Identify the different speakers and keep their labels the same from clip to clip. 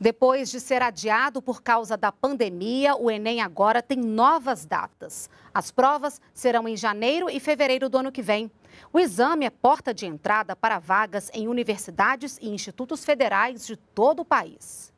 Speaker 1: Depois de ser adiado por causa da pandemia, o Enem agora tem novas datas. As provas serão em janeiro e fevereiro do ano que vem. O exame é porta de entrada para vagas em universidades e institutos federais de todo o país.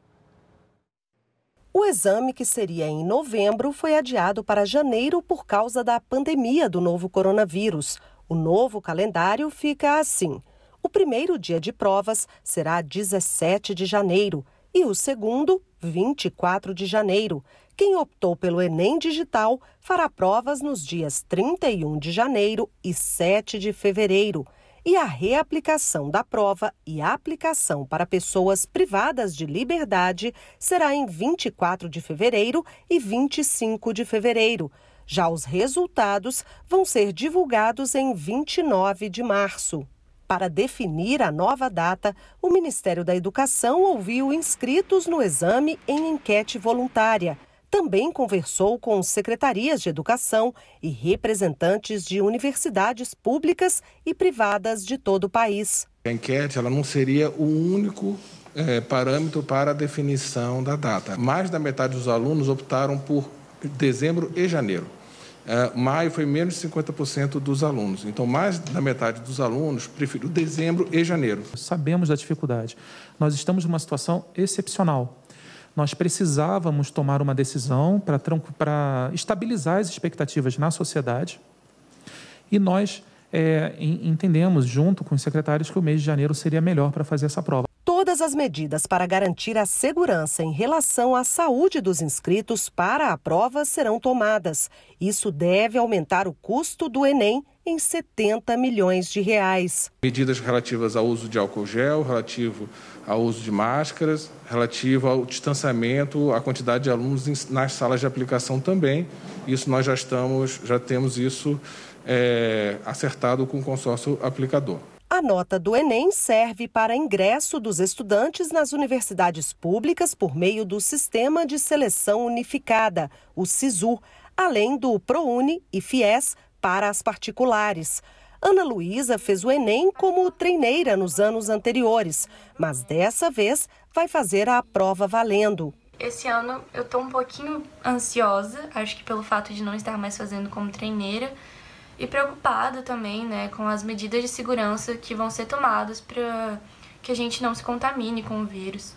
Speaker 1: O exame, que seria em novembro, foi adiado para janeiro por causa da pandemia do novo coronavírus. O novo calendário fica assim. O primeiro dia de provas será 17 de janeiro e o segundo, 24 de janeiro. Quem optou pelo Enem Digital fará provas nos dias 31 de janeiro e 7 de fevereiro. E a reaplicação da prova e a aplicação para pessoas privadas de liberdade será em 24 de fevereiro e 25 de fevereiro. Já os resultados vão ser divulgados em 29 de março. Para definir a nova data, o Ministério da Educação ouviu inscritos no exame em enquete voluntária. Também conversou com secretarias de educação e representantes de universidades públicas e privadas de todo o país.
Speaker 2: A enquete ela não seria o único é, parâmetro para a definição da data. Mais da metade dos alunos optaram por dezembro e janeiro. É, maio foi menos de 50% dos alunos. Então, mais da metade dos alunos preferiu dezembro e janeiro. Sabemos da dificuldade. Nós estamos numa situação
Speaker 3: excepcional. Nós precisávamos tomar uma decisão para estabilizar as expectativas na sociedade e nós é, entendemos, junto com os secretários, que o mês de janeiro seria melhor para fazer essa prova
Speaker 1: todas as medidas para garantir a segurança em relação à saúde dos inscritos para a prova serão tomadas. Isso deve aumentar o custo do Enem em 70 milhões de reais.
Speaker 2: Medidas relativas ao uso de álcool gel, relativo ao uso de máscaras, relativo ao distanciamento, à quantidade de alunos nas salas de aplicação também. Isso nós já estamos, já temos isso é, acertado com o consórcio aplicador.
Speaker 1: A nota do Enem serve para ingresso dos estudantes nas universidades públicas por meio do Sistema de Seleção Unificada, o SISU, além do ProUni e FIES para as particulares. Ana Luísa fez o Enem como treineira nos anos anteriores, mas dessa vez vai fazer a prova valendo.
Speaker 2: Esse ano eu estou um pouquinho ansiosa, acho que pelo fato de não estar mais fazendo como treineira, e preocupado também né, com as medidas de segurança que vão ser tomadas para que a gente não se contamine com o vírus.